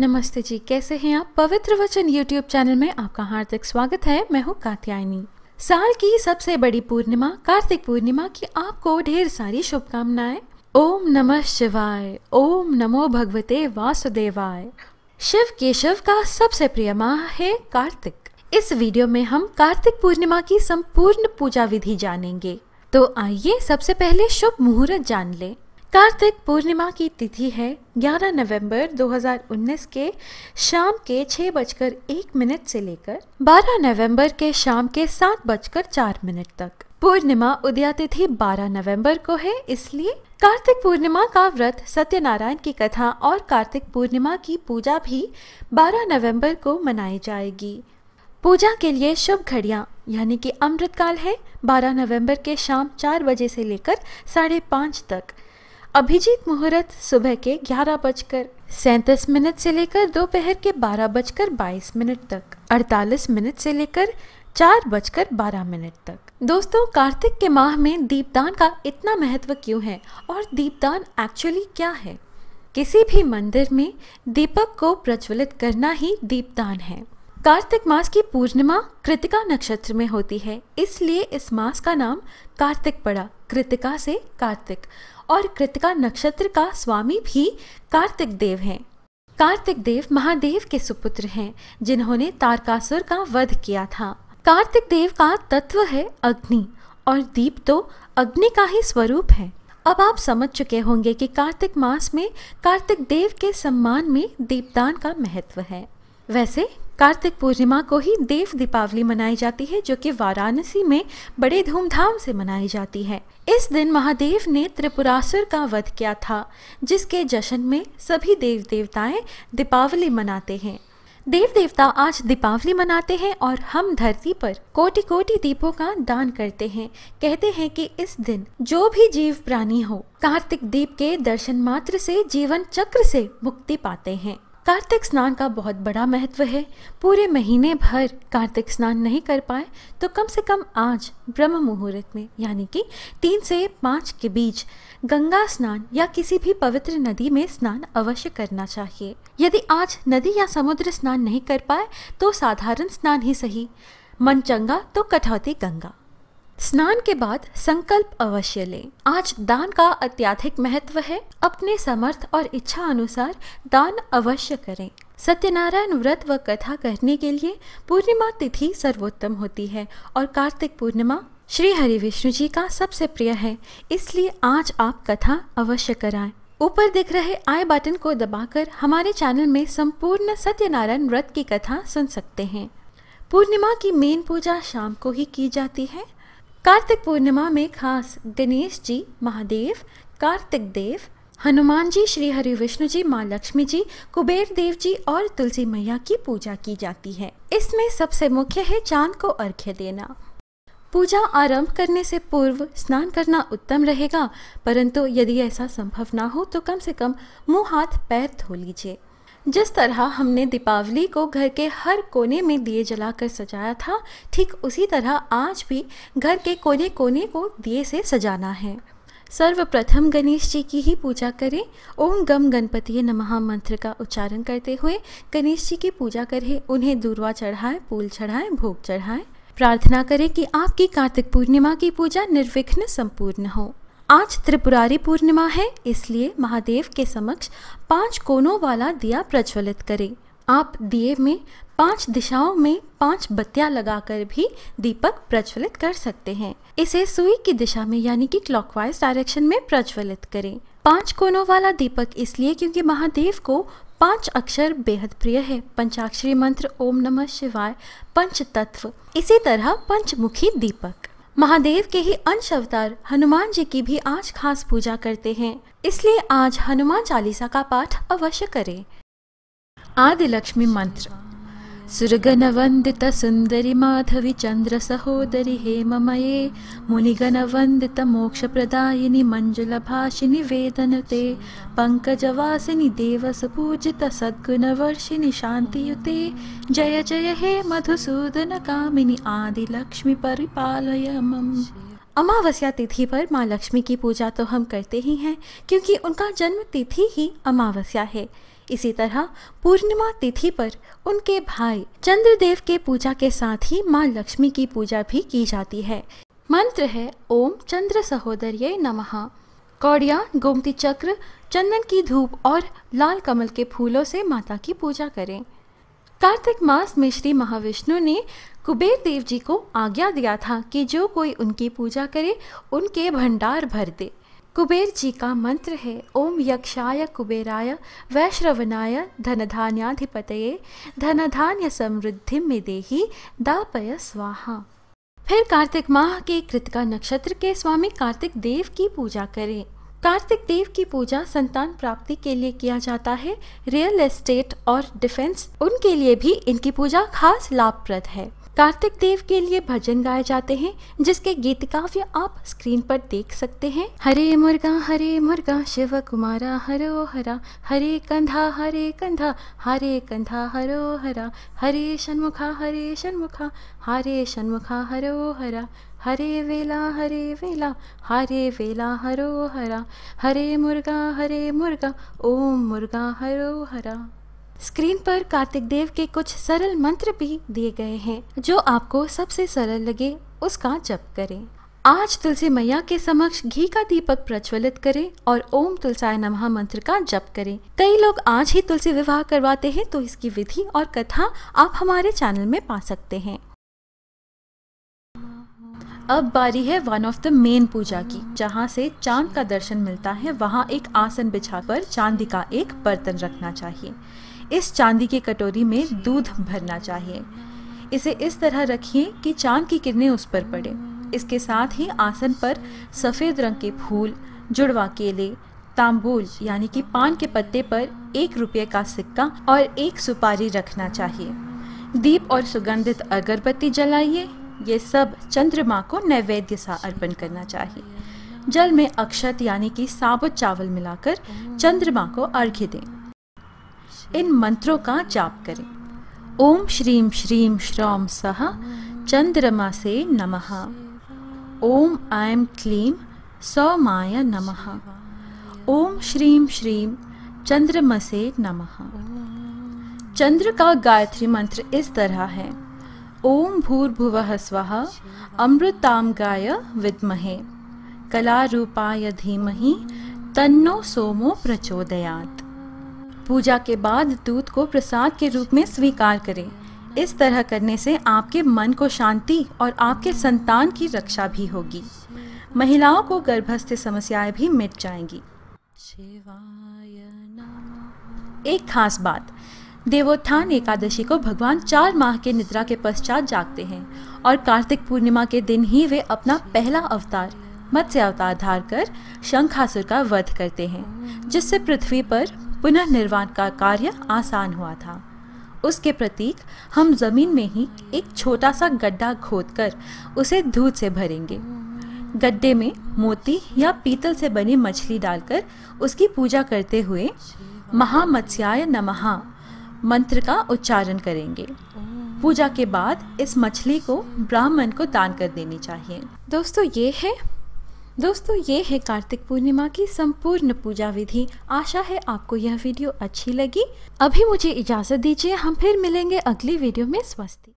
नमस्ते जी कैसे हैं आप पवित्र वचन यूट्यूब चैनल में आपका हार्दिक स्वागत है मैं हूँ कात्यायनी साल की सबसे बड़ी पूर्णिमा कार्तिक पूर्णिमा की आपको ढेर सारी शुभकामनाएं ओम नमः शिवाय ओम नमो भगवते वासुदेवाय शिव केशव का सबसे प्रिय माह है कार्तिक इस वीडियो में हम कार्तिक पूर्णिमा की संपूर्ण पूजा विधि जानेंगे तो आइए सबसे पहले शुभ मुहूर्त जान लें कार्तिक पूर्णिमा की तिथि है 11 नवंबर 2019 के शाम के छह बजकर एक मिनट से लेकर 12 नवंबर के शाम के सात बजकर चार मिनट तक पूर्णिमा उदया तिथि 12 नवंबर को है इसलिए कार्तिक पूर्णिमा का व्रत सत्यनारायण की कथा और कार्तिक पूर्णिमा की पूजा भी 12 नवंबर को मनाई जाएगी पूजा के लिए शुभ घड़िया यानी कि अमृतकाल है 12 नवंबर के शाम चार बजे से लेकर साढ़े पाँच तक अभिजीत मुहूर्त सुबह के ग्यारह बजकर सैंतीस मिनट से लेकर दोपहर के बारह बजकर बाईस मिनट तक अड़तालीस मिनट से लेकर चार बजकर बारह मिनट तक दोस्तों कार्तिक के माह में दीपदान का इतना महत्व क्यों है और दीपदान एक्चुअली क्या है किसी भी मंदिर में दीपक को प्रज्वलित करना ही दीपदान है कार्तिक मास की पूर्णिमा कृतिका नक्षत्र में होती है इसलिए इस मास का नाम कार्तिक पड़ा कृतिका से कार्तिक और कृतिका नक्षत्र का स्वामी भी कार्तिक देव हैं कार्तिक देव महादेव के सुपुत्र हैं जिन्होंने तारकासुर का वध किया था कार्तिक देव का तत्व है अग्नि और दीप तो अग्नि का ही स्वरूप है अब आप समझ चुके होंगे कि कार्तिक मास में कार्तिक देव के सम्मान में दीपदान का महत्व है वैसे कार्तिक पूर्णिमा को ही देव दीपावली मनाई जाती है जो कि वाराणसी में बड़े धूमधाम से मनाई जाती है इस दिन महादेव ने त्रिपुरासुर का वध किया था जिसके जश्न में सभी देव देवताएं दीपावली मनाते हैं देव देवता आज दीपावली मनाते हैं और हम धरती पर कोटि कोटि दीपों का दान करते हैं कहते हैं कि इस दिन जो भी जीव प्राणी हो कार्तिक दीप के दर्शन मात्र से जीवन चक्र से मुक्ति पाते हैं कार्तिक स्नान का बहुत बड़ा महत्व है पूरे महीने भर कार्तिक स्नान नहीं कर पाए तो कम से कम आज ब्रह्म मुहूर्त में यानी कि तीन से पाँच के बीच गंगा स्नान या किसी भी पवित्र नदी में स्नान अवश्य करना चाहिए यदि आज नदी या समुद्र स्नान नहीं कर पाए तो साधारण स्नान ही सही मन चंगा तो कठौती गंगा स्नान के बाद संकल्प अवश्य लें आज दान का अत्याधिक महत्व है अपने समर्थ और इच्छा अनुसार दान अवश्य करें सत्यनारायण व्रत व कथा करने के लिए पूर्णिमा तिथि सर्वोत्तम होती है और कार्तिक पूर्णिमा श्री हरि विष्णु जी का सबसे प्रिय है इसलिए आज आप कथा अवश्य कराएं ऊपर दिख रहे आई बटन को दबाकर हमारे चैनल में संपूर्ण सत्यनारायण व्रत की कथा सुन सकते हैं पूर्णिमा की मेन पूजा शाम को ही की जाती है कार्तिक पूर्णिमा में खास गणेश जी महादेव कार्तिक देव हनुमान जी श्री हरि विष्णु जी माँ लक्ष्मी जी कुबेर देव जी और तुलसी मैया की पूजा की जाती है इसमें सबसे मुख्य है चांद को अर्घ्य देना पूजा आरंभ करने से पूर्व स्नान करना उत्तम रहेगा परंतु यदि ऐसा संभव ना हो तो कम से कम मुंह हाथ पैर धो लीजिए जिस तरह हमने दीपावली को घर के हर कोने में दिए जलाकर सजाया था ठीक उसी तरह आज भी घर के कोने कोने को दिए से सजाना है सर्वप्रथम गणेश जी की ही पूजा करें ओम गम गणपति नमः मंत्र का उच्चारण करते हुए गणेश जी की पूजा करें उन्हें दूरवा चढ़ाएं फूल चढ़ाएं भोग चढ़ाएं प्रार्थना करें कि आपकी कार्तिक पूर्णिमा की पूजा निर्विघ्न संपूर्ण हो आज त्रिपुरारी पूर्णिमा है इसलिए महादेव के समक्ष पांच कोनों वाला दिया प्रज्वलित करें आप दिए में पांच दिशाओं में पांच बत्तियां लगाकर भी दीपक प्रज्वलित कर सकते हैं इसे सुई की दिशा में यानी कि क्लॉकवाइज डायरेक्शन में प्रज्वलित करें पांच कोनों वाला दीपक इसलिए क्योंकि महादेव को पांच अक्षर बेहद प्रिय है पंचाक्षरी मंत्र ओम नमः शिवाय पंच तत्व इसी तरह पंचमुखी दीपक महादेव के ही अंश अवतार हनुमान जी की भी आज खास पूजा करते हैं इसलिए आज हनुमान चालीसा का पाठ अवश्य करें आदि लक्ष्मी मंत्र वंदित माधवी चंद्र सुरगणवन्दितसुन्दरिमाधविचन्द्रसहोदरि हेममये मुनिगणवन्दितमोक्षप्रदायिनि मञ्जुलभाषिनि वेदनुते वर्षिनी शांति युते जय जय हे मधुसूदन कामिनी लक्ष्मी परिपालय मम अमावस्या तिथि पर माँ लक्ष्मी की पूजा तो हम करते ही हैं क्योंकि उनका जन्म तिथि ही अमावस्या है इसी तरह पूर्णिमा तिथि पर उनके भाई चंद्रदेव के पूजा के साथ ही माँ लक्ष्मी की पूजा भी की जाती है मंत्र है ओम चंद्र सहोदर्य नमः कौड़िया गोमती चक्र चंदन की धूप और लाल कमल के फूलों से माता की पूजा करें कार्तिक मास में श्री महाविष्णु ने कुबेर देव जी को आज्ञा दिया था कि जो कोई उनकी पूजा करे उनके भंडार भर दे कुबेर जी का मंत्र है ओम यक्षाय कुबेराय वैश्रवनाय धनधान्याधिपत धनधान्य समृद्धि में देही दापय स्वाहा फिर कार्तिक माह के कृतिका नक्षत्र के स्वामी कार्तिक देव की पूजा करें कार्तिक देव की पूजा संतान प्राप्ति के लिए किया जाता है रियल एस्टेट और डिफेंस उनके लिए भी इनकी पूजा खास लाभप्रद है कार्तिक देव के लिए भजन गाए जाते हैं जिसके गीत काव्य आप स्क्रीन पर देख सकते हैं हरे मुर्गा हरे मुर्गा शिव कुमारा हरो हरा हरे कंधा हरे कंधा हरे कंधा हरो हरा हरे शनमुखा हरे शनमुखा हरे शनमुखा हरो हरा हरे वेला हरे वेला हरे वेला हरो हरा हरे मुर्गा हरे मुर्गा ओम मुर्गा हरो हरा स्क्रीन पर कार्तिक देव के कुछ सरल मंत्र भी दिए गए हैं जो आपको सबसे सरल लगे उसका जप करें आज तुलसी मैया के समक्ष घी का दीपक प्रज्वलित करें और ओम तुलसाय नमः मंत्र का जप करें कई लोग आज ही तुलसी विवाह करवाते हैं तो इसकी विधि और कथा आप हमारे चैनल में पा सकते हैं अब बारी है वन ऑफ द मेन पूजा की जहाँ से चांद का दर्शन मिलता है वहाँ एक आसन बिछाकर चांदी का एक बर्तन रखना चाहिए इस चांदी की कटोरी में दूध भरना चाहिए इसे इस तरह रखिए कि चांद की किरणें उस पर पड़े इसके साथ ही आसन पर सफ़ेद रंग के फूल जुड़वा केले तांबूल यानी कि पान के पत्ते पर एक रुपये का सिक्का और एक सुपारी रखना चाहिए दीप और सुगंधित अगरबत्ती जलाइए ये सब चंद्रमा को नैवेद्य सा अर्पण करना चाहिए जल में अक्षत यानी कि साबुत चावल मिलाकर चंद्रमा को अर्घ्य दें इन मंत्रों का जाप करें ओम श्रीम श्रीम श्रौम सह चंद्रमा से नमः ओम क्लीम क्लीं सौमाय नमः ओम श्रीम श्रीम चंद्रमसे नमः चंद्र का गायत्री मंत्र इस तरह है ओम भूर्भुव स्व अमृताम गाय विद्महे कला रूपाय धीमहि तन्नो सोमो प्रचोदयात् पूजा के बाद दूध को प्रसाद के रूप में स्वीकार करें इस तरह करने से आपके मन को शांति और आपके संतान की रक्षा भी होगी महिलाओं को गर्भस्थ समस्याएं भी मिट जाएंगी एक खास बात देवोत्थान एकादशी को भगवान चार माह के निद्रा के पश्चात जागते हैं और कार्तिक पूर्णिमा के दिन ही वे अपना पहला अवतार मत्स्य अवतार धार कर शंखासुर का वध करते हैं जिससे पृथ्वी पर पुनर्निर्वाण का कार्य आसान हुआ था उसके प्रतीक हम जमीन में ही एक छोटा सा गड्ढा खोदकर उसे दूध से भरेंगे गड्ढे में मोती या पीतल से बनी मछली डालकर उसकी पूजा करते हुए महामत्स्याय नमः मंत्र का उच्चारण करेंगे पूजा के बाद इस मछली को ब्राह्मण को दान कर देनी चाहिए दोस्तों ये है दोस्तों ये है कार्तिक पूर्णिमा की संपूर्ण पूजा विधि आशा है आपको यह वीडियो अच्छी लगी अभी मुझे इजाज़त दीजिए हम फिर मिलेंगे अगली वीडियो में स्वस्ति